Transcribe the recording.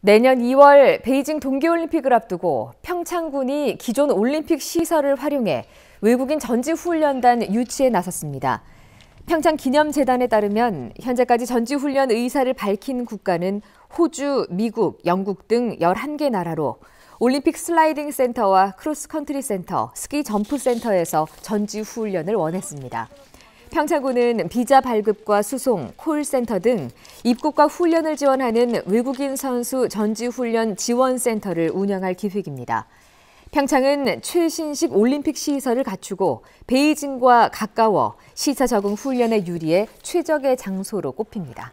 내년 2월 베이징 동계올림픽을 앞두고 평창군이 기존 올림픽 시설을 활용해 외국인 전지훈련단 유치에 나섰습니다. 평창기념재단에 따르면 현재까지 전지훈련 의사를 밝힌 국가는 호주, 미국, 영국 등 11개 나라로 올림픽 슬라이딩 센터와 크로스컨트리 센터, 스키 점프 센터에서 전지훈련을 원했습니다. 평창군은 비자 발급과 수송, 콜센터 등 입국과 훈련을 지원하는 외국인 선수 전지훈련 지원센터를 운영할 기획입니다. 평창은 최신식 올림픽 시설을 갖추고 베이징과 가까워 시차 적응 훈련에 유리해 최적의 장소로 꼽힙니다.